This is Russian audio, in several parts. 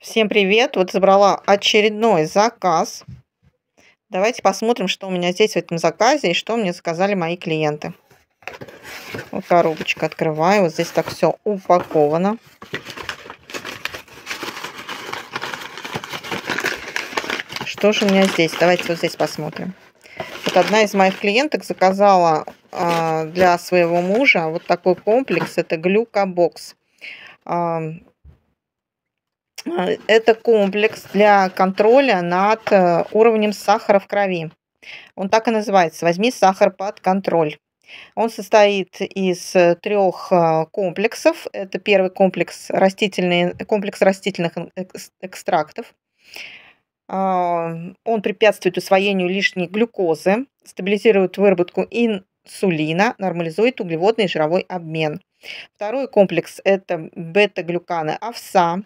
Всем привет! Вот забрала очередной заказ. Давайте посмотрим, что у меня здесь в этом заказе и что мне заказали мои клиенты. Вот коробочка открываю. Вот здесь так все упаковано. Что же у меня здесь? Давайте вот здесь посмотрим. Вот одна из моих клиенток заказала э, для своего мужа вот такой комплекс. Это глюкобокс. Э, это комплекс для контроля над э, уровнем сахара в крови. Он так и называется. Возьми сахар под контроль. Он состоит из э, трех э, комплексов. Это первый комплекс, растительный, комплекс растительных экстрактов. А, он препятствует усвоению лишней глюкозы, стабилизирует выработку инсулина, нормализует углеводный и жировой обмен. Второй комплекс – это бета-глюканы овса.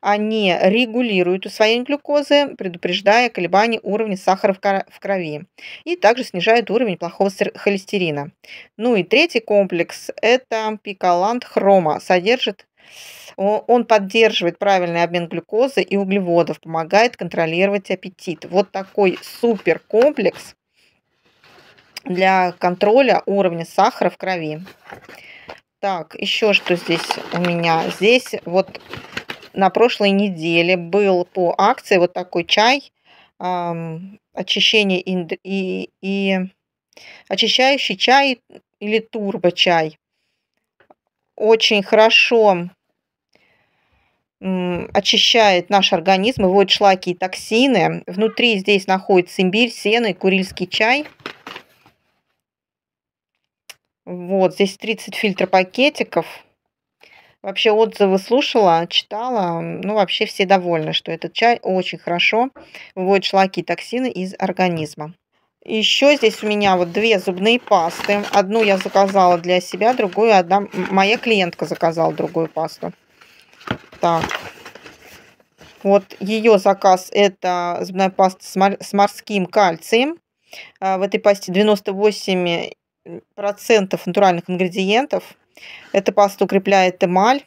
Они регулируют усвоение глюкозы, предупреждая колебания уровня сахара в крови. И также снижают уровень плохого холестерина. Ну и третий комплекс – это пикалант хрома. Содержит он поддерживает правильный обмен глюкозы и углеводов, помогает контролировать аппетит. Вот такой супер комплекс для контроля уровня сахара в крови. Так, еще что здесь у меня? Здесь вот на прошлой неделе был по акции вот такой чай очищение и, и, и очищающий чай или турбо чай. Очень хорошо очищает наш организм, выводит шлаки и токсины. Внутри здесь находится имбирь, сено и курильский чай. Вот, здесь 30 фильтр пакетиков. Вообще отзывы слушала, читала. Ну, вообще все довольны, что этот чай очень хорошо выводит шлаки и токсины из организма. Еще здесь у меня вот две зубные пасты. Одну я заказала для себя, другую одна... Моя клиентка заказала другую пасту. Так. Вот ее заказ это зубная паста с морским кальцием. А, в этой пасте 98 процентов натуральных ингредиентов. Эта паста укрепляет эмаль.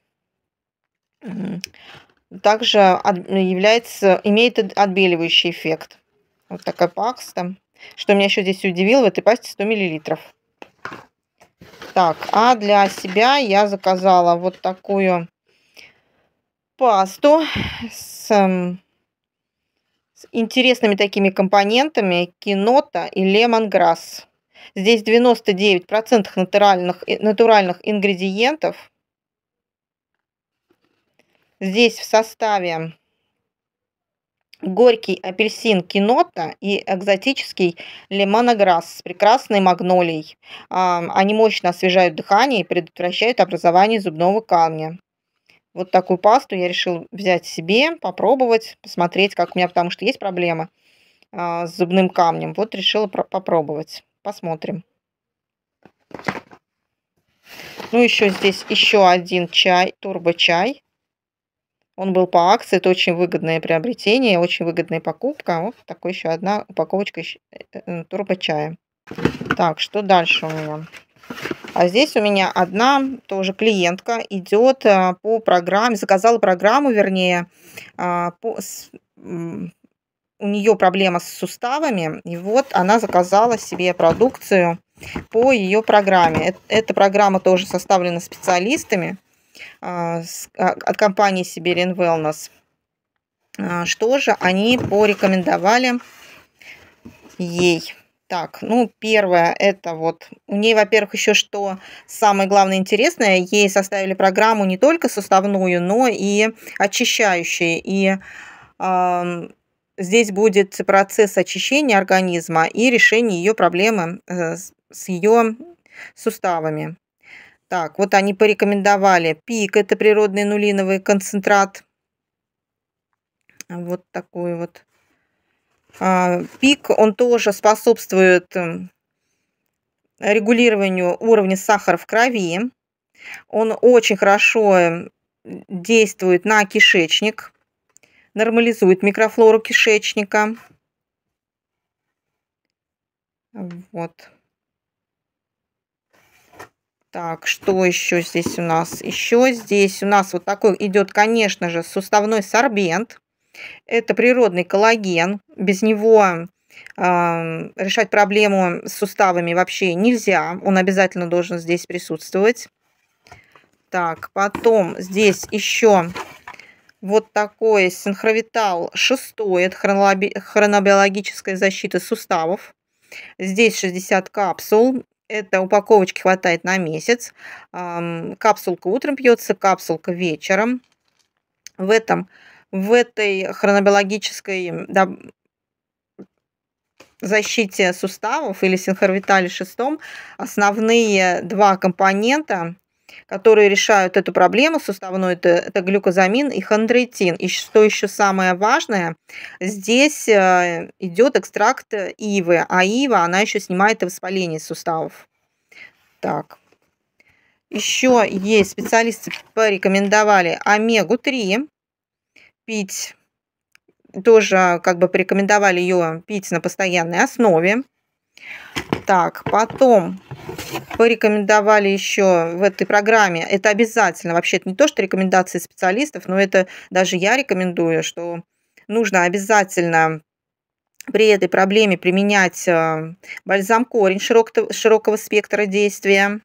Также является, имеет отбеливающий эффект. Вот такая паста. Что меня еще здесь удивило, в этой пасте 100 мл. Так, а для себя я заказала вот такую пасту с, с интересными такими компонентами кинота и лемонграсс. Здесь 99% натуральных, натуральных ингредиентов. Здесь в составе горький апельсин кинота и экзотический лимонограсс с прекрасной магнолией. А, они мощно освежают дыхание и предотвращают образование зубного камня. Вот такую пасту я решил взять себе, попробовать, посмотреть, как у меня, потому что есть проблемы а, с зубным камнем. Вот решила попробовать. Посмотрим. Ну, еще здесь еще один чай, турбо-чай. Он был по акции, это очень выгодное приобретение, очень выгодная покупка. Вот такой еще одна упаковочка э, э, турбо-чая. Так, что дальше у меня? А здесь у меня одна тоже клиентка идет э, по программе, заказала программу, вернее, по, у нее проблема с суставами, и вот она заказала себе продукцию по ее программе. Эта программа тоже составлена специалистами а, а, от компании Siberian Wellness. А, что же они порекомендовали ей? Так, ну, первое, это вот, у нее во-первых, еще что самое главное интересное, ей составили программу не только суставную, но и очищающие, и э, Здесь будет процесс очищения организма и решение ее проблемы э, с ее суставами. Так, вот они порекомендовали. Пик – это природный нулиновый концентрат. Вот такой вот. А, пик, он тоже способствует эм, регулированию уровня сахара в крови. Он очень хорошо эм, действует на кишечник, нормализует микрофлору кишечника. Вот. Так, что еще здесь у нас? Еще здесь у нас вот такой идет, конечно же, суставной сорбент. Это природный коллаген. Без него э, решать проблему с суставами вообще нельзя. Он обязательно должен здесь присутствовать. Так, потом здесь еще вот такой синхровитал 6 от хронобиологической защиты суставов. Здесь 60 капсул. Это упаковочки хватает на месяц. Капсулка утром пьется, капсулка вечером. В, этом, в этой хронобиологической да, защите суставов или синхровитале шестом основные два компонента которые решают эту проблему суставной это, это глюкозамин и хондроитин. И что еще самое важное, здесь э, идет экстракт ивы, а ива, она еще снимает воспаление суставов. Так. Еще есть специалисты порекомендовали омегу-3 пить. Тоже как бы порекомендовали ее пить на постоянной основе. Так, потом порекомендовали еще в этой программе. Это обязательно. Вообще, это не то, что рекомендации специалистов, но это даже я рекомендую, что нужно обязательно при этой проблеме применять э, бальзам корень широкого, широкого спектра действия.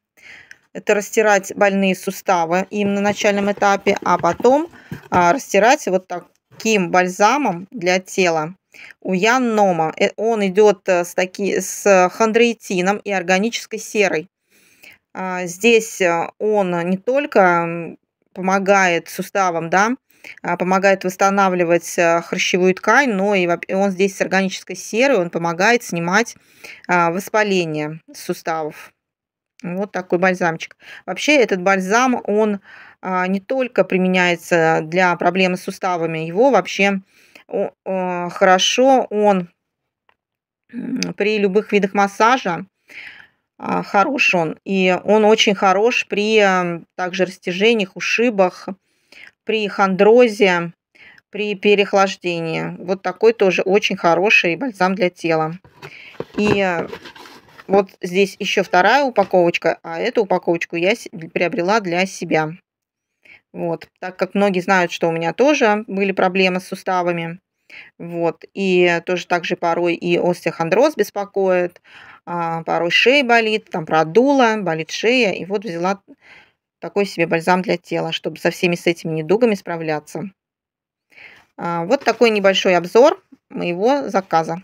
Это растирать больные суставы им на начальном этапе, а потом а, растирать вот таким бальзамом для тела у Ян Нома. Э, он идет э, с, таки, с э, хондроитином и органической серой. А, здесь он не только помогает суставам, да, а, помогает восстанавливать хрящевую ткань, но и он здесь с органической серой, он помогает снимать а, воспаление суставов. Вот такой бальзамчик. Вообще этот бальзам, он не только применяется для проблем с суставами, его вообще Э, хорошо он при любых видах массажа, а, хорош он. И он очень хорош при также растяжениях, ушибах, при хондрозе, при переохлаждении. Вот такой тоже очень хороший бальзам для тела. И э, вот здесь еще вторая упаковочка, а эту упаковочку я приобрела для себя. Вот, так как многие знают, что у меня тоже были проблемы с суставами. Вот, и тоже также порой и остеохондроз беспокоит, а, порой шея болит, там продула, болит шея. И вот взяла такой себе бальзам для тела, чтобы со всеми с этими недугами справляться. А, вот такой небольшой обзор моего заказа.